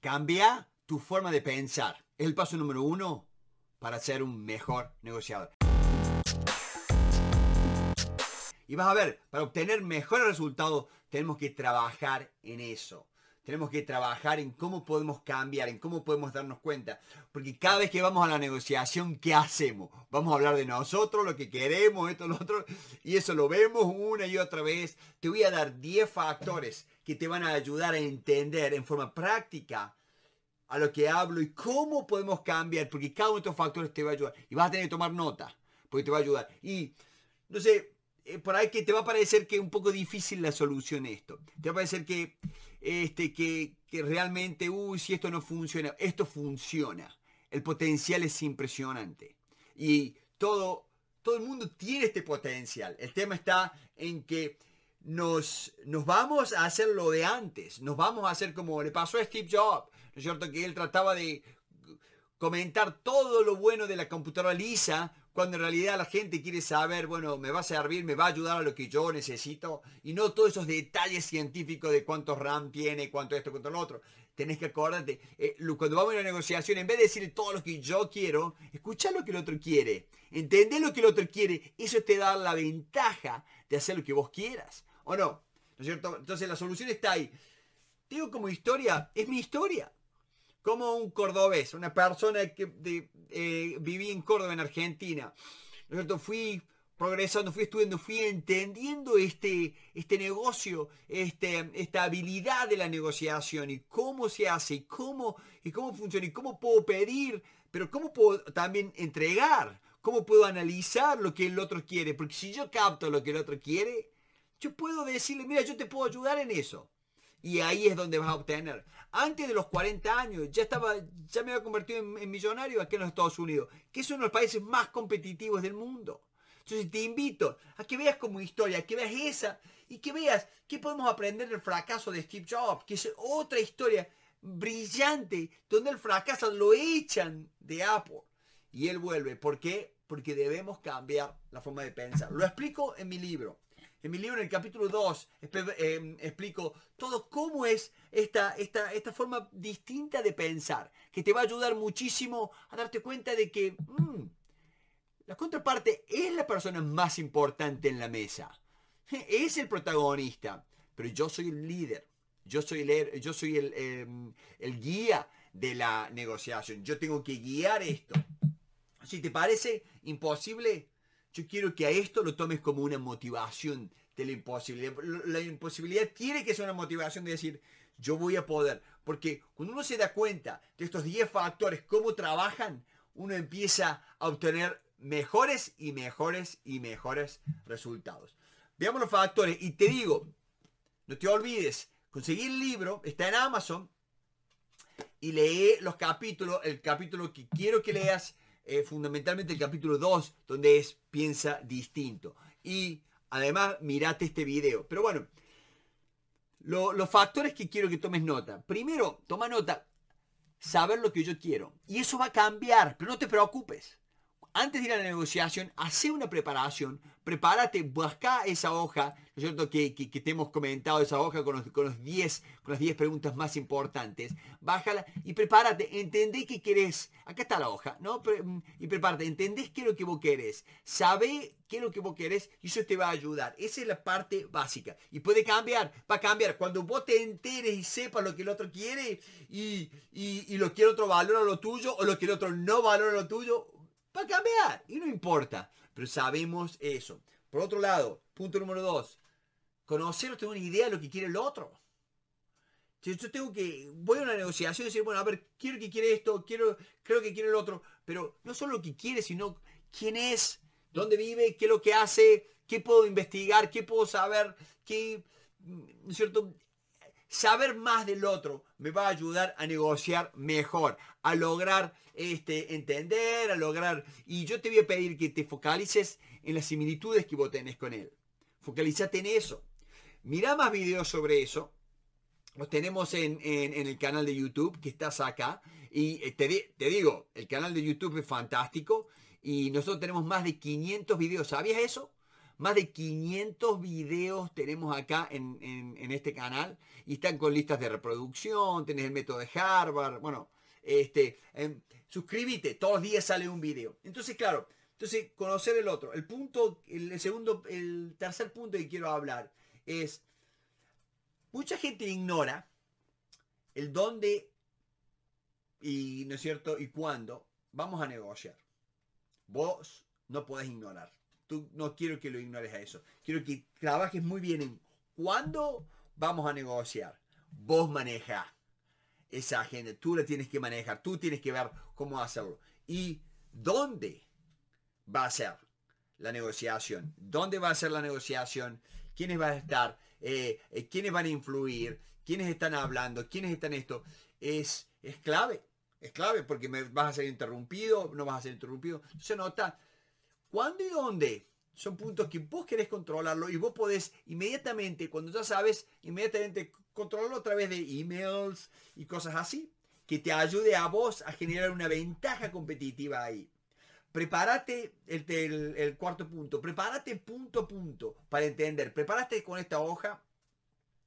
Cambia tu forma de pensar. Es el paso número uno para ser un mejor negociador. Y vas a ver, para obtener mejores resultados tenemos que trabajar en eso. Tenemos que trabajar en cómo podemos cambiar, en cómo podemos darnos cuenta. Porque cada vez que vamos a la negociación, ¿qué hacemos? Vamos a hablar de nosotros, lo que queremos, esto, lo otro. Y eso lo vemos una y otra vez. Te voy a dar 10 factores que te van a ayudar a entender en forma práctica a lo que hablo y cómo podemos cambiar, porque cada uno de estos factores te va a ayudar. Y vas a tener que tomar nota, porque te va a ayudar. Y, no sé, eh, por ahí que te va a parecer que es un poco difícil la solución esto. Te va a parecer que, este, que, que realmente, uy, si esto no funciona, esto funciona. El potencial es impresionante. Y todo, todo el mundo tiene este potencial. El tema está en que nos, nos vamos a hacer lo de antes, nos vamos a hacer como le pasó a Steve Jobs, ¿no es cierto? Que él trataba de comentar todo lo bueno de la computadora lisa, cuando en realidad la gente quiere saber, bueno, me va a servir, me va a ayudar a lo que yo necesito, y no todos esos detalles científicos de cuánto RAM tiene, cuánto esto, cuánto lo otro. Tenés que acordarte, eh, cuando vamos a una negociación, en vez de decir todo lo que yo quiero, escuchar lo que el otro quiere, entender lo que el otro quiere, eso te da la ventaja de hacer lo que vos quieras, ¿o no? ¿No es cierto? Entonces la solución está ahí. Tengo como historia, es mi historia. Como un cordobés, una persona que eh, viví en Córdoba, en Argentina, ¿no es cierto? Fui progresando, fui estudiando, fui entendiendo este, este negocio, este, esta habilidad de la negociación y cómo se hace y cómo, y cómo funciona y cómo puedo pedir, pero cómo puedo también entregar, cómo puedo analizar lo que el otro quiere, porque si yo capto lo que el otro quiere, yo puedo decirle, mira, yo te puedo ayudar en eso. Y ahí es donde vas a obtener. Antes de los 40 años, ya estaba, ya me había convertido en, en millonario aquí en los Estados Unidos, que es uno de los países más competitivos del mundo entonces te invito a que veas como historia, que veas esa y que veas qué podemos aprender del fracaso de Steve Jobs, que es otra historia brillante donde el fracaso lo echan de Apple y él vuelve. ¿Por qué? Porque debemos cambiar la forma de pensar. Lo explico en mi libro. En mi libro, en el capítulo 2, em, explico todo cómo es esta, esta, esta, forma distinta de pensar, que te va a ayudar muchísimo a darte cuenta de que... Mm, la contraparte es la persona más importante en la mesa. Es el protagonista. Pero yo soy el líder. Yo soy el, yo soy em, el, guía de la negociación. Yo tengo que guiar esto. Si te parece imposible, yo quiero que a esto lo tomes como una motivación de la imposibilidad. La imposibilidad tiene que ser una motivación de decir, yo voy a poder. Porque cuando uno se da cuenta de estos 10 factores, cómo trabajan, uno empieza a obtener mejores y mejores y mejores resultados. Veamos los factores y te digo, no te olvides, conseguí el libro, está en Amazon y lee los capítulos, el capítulo que quiero que leas, eh, fundamentalmente el capítulo 2, donde es piensa distinto. Y además mirate este video. Pero bueno, los factores que quiero que tomes nota. Primero, toma nota, saber lo que yo quiero. Y eso va a cambiar, pero no te preocupes antes de ir a la negociación, hace una preparación, prepárate, busca esa hoja, ¿no Que, te hemos comentado, esa hoja con, las 10 preguntas más importantes. Bájala y prepárate, entendé qué querés, acá está la hoja, ¿no? y prepárate, entendés qué es lo que vos querés, sabés qué es lo que vos querés y eso te va a ayudar. Esa es la parte básica. Y puede cambiar, va a cambiar. Cuando vos te enteres y sepas lo que el otro quiere y, y lo que el otro valora lo tuyo o lo que el otro no valora lo tuyo, Va a cambiar y no importa, pero sabemos eso. Por otro lado, punto número dos, conocer o una idea de lo que quiere el otro. Si yo tengo que, voy a una negociación y decir, bueno, a ver, quiero que quiere esto, quiero, creo que quiere el otro, pero no solo lo que quiere, sino quién es, dónde vive, qué es lo que hace, qué puedo investigar, qué puedo saber, qué, cierto? saber más del otro me va a ayudar a negociar mejor, a lograr este, entender, a lograr... Y yo te voy a pedir que te focalices en las similitudes que vos tenés con él. Focalizate en eso. Mira más videos sobre eso. Los tenemos en, el canal de YouTube que estás acá. Y eh, te, te digo, el canal de YouTube es fantástico. Y nosotros tenemos más de 500 videos. ¿Sabías eso? Más de 500 videos tenemos acá en, este canal y están con listas de reproducción, tenés el método de Harvard, bueno, este, em, suscríbete, todos los días sale un video. Entonces, claro, entonces conocer el otro. El punto, el, segundo, el tercer punto que quiero hablar es, mucha gente ignora el dónde y, ¿no es cierto?, y cuándo vamos a negociar. Vos no podés ignorar. Tú, no quiero que lo ignores a eso. Quiero que trabajes muy bien en cuándo vamos a negociar. Vos maneja esa agenda. Tú la tienes que manejar. Tú tienes que ver cómo hacerlo. Y dónde va a ser la negociación. ¿Dónde va a ser la negociación? ¿Quiénes van a estar? Eh, eh, ¿Quiénes van a influir? ¿Quiénes están hablando? ¿Quiénes están esto? Es, es clave. Es clave porque me vas a ser interrumpido, no vas a ser interrumpido. Se nota ¿Cuándo y dónde? Son puntos que vos querés controlarlo y vos podés inmediatamente, cuando ya sabes, inmediatamente controlarlo a través de emails y cosas así, que te ayude a vos a generar una ventaja competitiva ahí. Prepárate, el, cuarto punto, prepárate punto a punto para entender. Prepárate con esta hoja,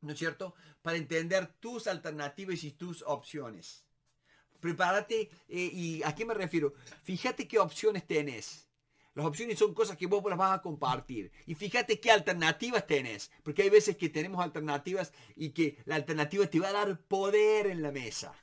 ¿no es cierto? Para entender tus alternativas y tus opciones. Prepárate, eh, ¿y a qué me refiero? Fíjate qué opciones tenés las opciones son cosas que vos las vas a compartir. Y fíjate qué alternativas tenés, porque hay veces que tenemos alternativas y que la alternativa te va a dar poder en la mesa.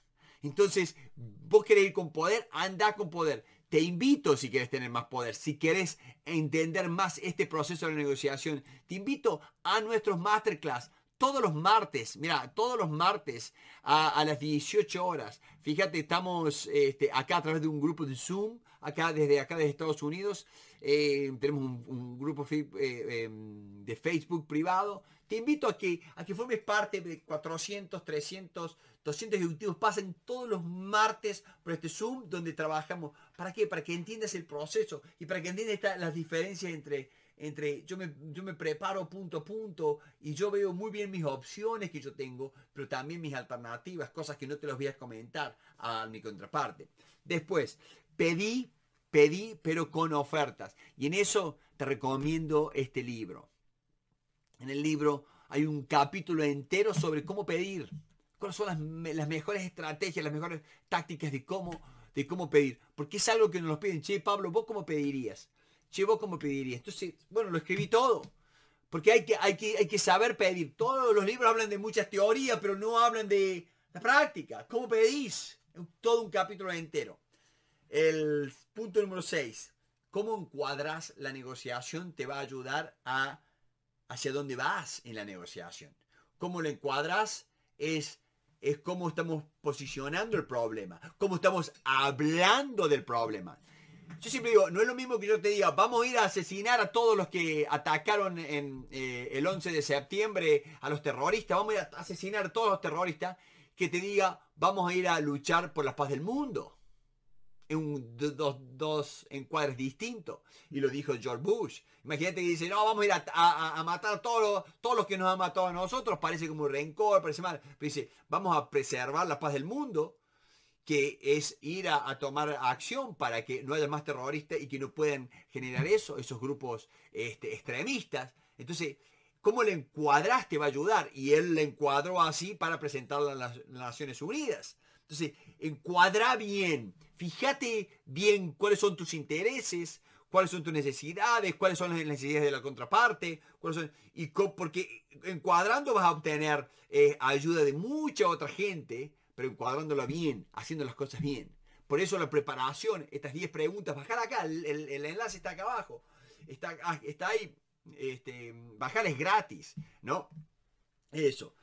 Entonces, vos querés ir con poder, anda con poder. Te invito si quieres tener más poder, si quieres entender más este proceso de negociación, te invito a nuestros masterclass todos los martes, mira, todos los martes a, las 18 horas. Fíjate, estamos este, acá a través de un grupo de Zoom acá desde acá desde Estados Unidos. Eh, tenemos un, grupo eh, em, de Facebook privado. Te invito a que, a que formes parte de 400, 300, 200 ejecutivos. Pasen todos los martes por este Zoom donde trabajamos. ¿Para qué? Para que entiendas el proceso y para que entiendas las diferencias entre, entre yo me, yo me preparo punto a punto y yo veo muy bien mis opciones que yo tengo, pero también mis alternativas, cosas que no te los voy a comentar a mi contraparte. Después, pedí, pedí, pero con ofertas. Y en eso te recomiendo este libro. En el libro hay un capítulo entero sobre cómo pedir, cuáles son las, mejores estrategias, las mejores tácticas de cómo, de cómo pedir. Porque es algo que nos piden, che, Pablo, ¿vos cómo pedirías? Che, ¿vos cómo pedirías? Entonces, bueno, lo escribí todo. Porque hay que, hay, que, hay que saber pedir. Todos los libros hablan de muchas teorías, pero no hablan de la práctica. ¿Cómo pedís? Todo un capítulo entero. El punto número 6. ¿Cómo encuadras la negociación? Te va a ayudar a hacia dónde vas en la negociación. ¿Cómo lo encuadras? Es, es cómo estamos posicionando el problema, cómo estamos hablando del problema. Yo siempre digo, no es lo mismo que yo te diga, vamos a ir a asesinar a todos los que atacaron en eh, el 11 de septiembre a los terroristas, vamos a ir a asesinar a todos los terroristas, que te diga, vamos a ir a luchar por la paz del mundo en dos, dos, encuadres distintos. Y lo dijo George Bush. Imagínate que dice, no, vamos a ir a, matar a todos los, todos los que nos han matado a nosotros. Parece como un rencor, parece mal. Pero dice, vamos a preservar la paz del mundo, que es ir a, tomar acción para que no haya más terroristas y que no puedan generar eso, esos grupos este, extremistas. Entonces, cómo le encuadraste va a ayudar. Y él le encuadró así para presentarlo a las Naciones Unidas. Entonces, encuadra bien, fíjate bien cuáles son tus intereses, cuáles son tus necesidades, cuáles son las necesidades de la contraparte, y porque encuadrando vas a obtener eh, ayuda de mucha otra gente, pero encuadrándola bien, haciendo las cosas bien. Por eso la preparación, estas 10 preguntas, bajar acá, el, enlace está acá abajo, está, ah, ahí, este, bajar es gratis, ¿no? Eso.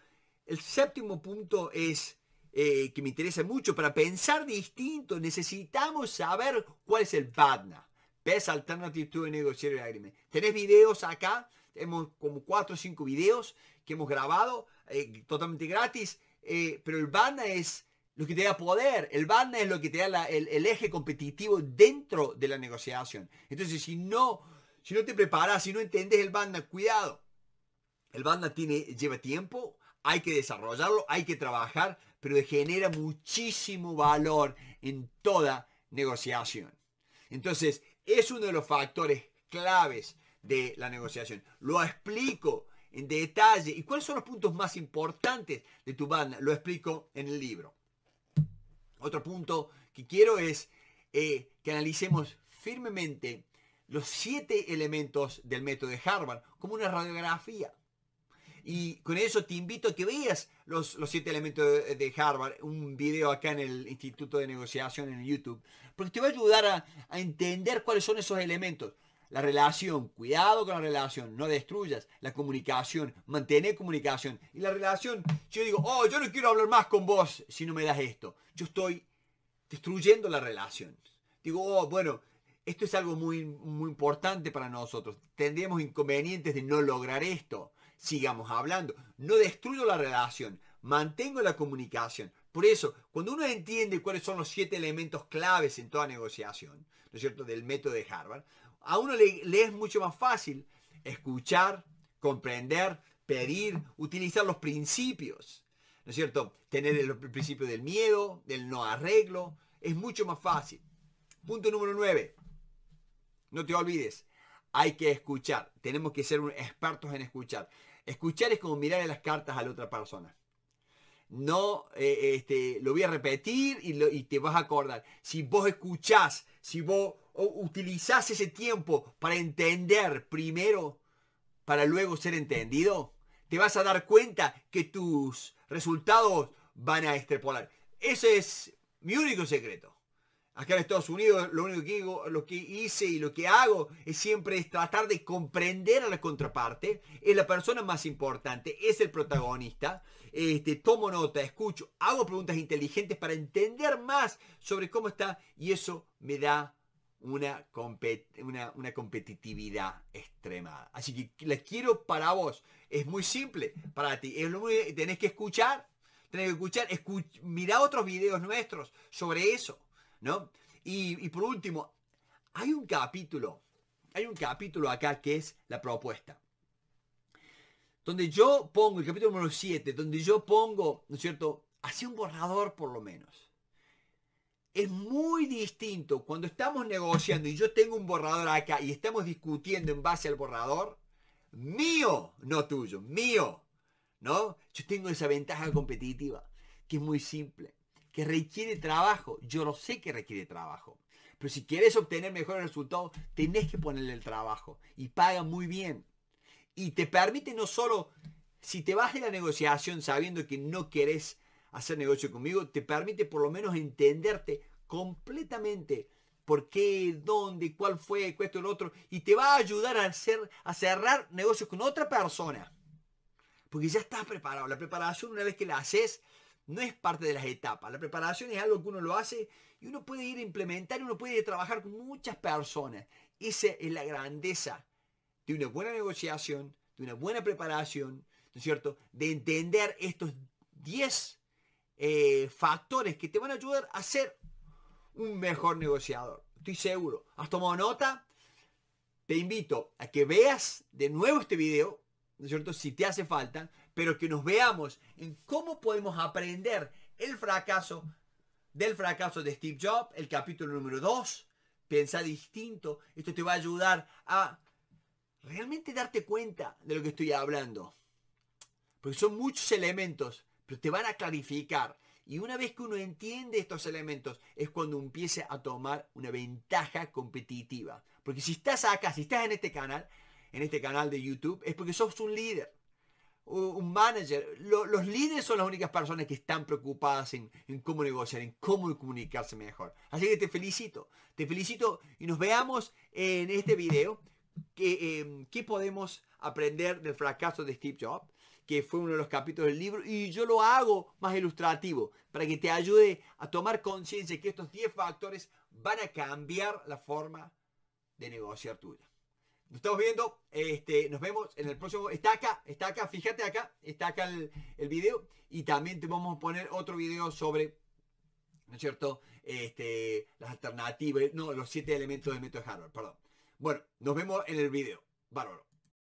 El séptimo punto es eh, que me interesa mucho, para pensar distinto necesitamos saber cuál es el BADNA, Best Alternative to a el Agreement. Tenés videos acá, tenemos como 4 o 5 videos que hemos grabado eh, totalmente gratis, eh, pero el BADNA es lo que te da poder, el BADNA es lo que te da el, eje competitivo dentro de la negociación. Entonces, si no, si no te preparas, si no entendés el BADNA, cuidado. El BADNA tiene, lleva tiempo, hay que desarrollarlo, hay que trabajar, pero genera muchísimo valor en toda negociación. Entonces, es uno de los factores claves de la negociación. Lo explico en detalle. ¿Y cuáles son los puntos más importantes de tu banda? Lo explico en el libro. Otro punto que quiero es eh, que analicemos firmemente los siete elementos del método de Harvard como una radiografía. Y con eso te invito a que veas los, los siete elementos de, Harvard, un video acá en el Instituto de Negociación en YouTube, porque te va a ayudar a, a entender cuáles son esos elementos. La relación, cuidado con la relación, no destruyas. La comunicación, mantener comunicación. Y la relación, yo digo, oh, yo no quiero hablar más con vos si no me das esto. Yo estoy destruyendo la relación. Digo, oh, bueno, esto es algo muy, muy importante para nosotros. Tendríamos inconvenientes de no lograr esto sigamos hablando. No destruyo la relación, mantengo la comunicación. Por eso, cuando uno entiende cuáles son los siete elementos claves en toda negociación, ¿no es cierto?, del método de Harvard, a uno le, es mucho más fácil escuchar, comprender, pedir, utilizar los principios, ¿no es cierto? Tener el, principios principio del miedo, del no arreglo, es mucho más fácil. Punto número nueve. No te olvides, hay que escuchar. Tenemos que ser expertos en escuchar. Escuchar es como mirar las cartas a la otra persona. No, eh, este, lo voy a repetir y, y, te vas a acordar. Si vos escuchás, si vos utilizás ese tiempo para entender primero, para luego ser entendido, te vas a dar cuenta que tus resultados van a extrapolar. Ese es mi único secreto. Acá en Estados Unidos lo único que, digo, lo que hice y lo que hago es siempre tratar de comprender a la contraparte. Es la persona más importante, es el protagonista. Este, tomo nota, escucho, hago preguntas inteligentes para entender más sobre cómo está y eso me da una, competitividad extrema Así que la quiero para vos. Es muy simple para ti. tenés que escuchar. Tenés que escuchar. mira otros videos nuestros sobre eso ¿no? Y, por último, hay un capítulo, hay un capítulo acá que es la propuesta. Donde yo pongo, el capítulo número 7, donde yo pongo, ¿no es cierto? Hacia un borrador por lo menos. Es muy distinto cuando estamos negociando y yo tengo un borrador acá y estamos discutiendo en base al borrador, mío, no tuyo, mío, ¿no? Yo tengo esa ventaja competitiva, que es muy simple que requiere trabajo. Yo lo sé que requiere trabajo. Pero si quieres obtener mejores resultados, tenés que ponerle el trabajo. Y paga muy bien. Y te permite no solo, si te vas de la negociación sabiendo que no querés hacer negocio conmigo, te permite por lo menos entenderte completamente por qué, dónde, cuál fue, esto, el otro. Y te va a ayudar a, hacer, a cerrar negocios con otra persona. Porque ya estás preparado. La preparación, una vez que la haces, no es parte de las etapas. La preparación es algo que uno lo hace y uno puede ir a implementar, uno puede trabajar con muchas personas. Esa es la grandeza de una buena negociación, de una buena preparación, ¿no es cierto? De entender estos 10 eh, factores que te van a ayudar a ser un mejor negociador. Estoy seguro. ¿Has tomado nota? Te invito a que veas de nuevo este video, ¿no es cierto? Si te hace falta, pero que nos veamos en cómo podemos aprender el fracaso del fracaso de Steve Jobs, el capítulo número 2, piensa distinto, esto te va a ayudar a realmente darte cuenta de lo que estoy hablando. Porque son muchos elementos, pero te van a clarificar. Y una vez que uno entiende estos elementos, es cuando empieza a tomar una ventaja competitiva. Porque si estás acá, si estás en este canal, en este canal de YouTube, es porque sos un líder un manager. los líderes son las únicas personas que están preocupadas en, cómo negociar, en cómo comunicarse mejor. Así que te felicito, te felicito y nos veamos en este video. Que, em, ¿Qué podemos aprender del fracaso de Steve Jobs? que fue uno de los capítulos del libro, y yo lo hago más ilustrativo, para que te ayude a tomar conciencia que estos 10 factores van a cambiar la forma de negociar tuya. Nos estamos viendo. Este, nos vemos en el próximo. Está acá, está acá, fíjate acá. Está acá el, el video. Y también te vamos a poner otro video sobre, ¿no es cierto? Este, las alternativas, no, los siete elementos del método de Harvard, perdón. Bueno, nos vemos en el video. Bárbaro.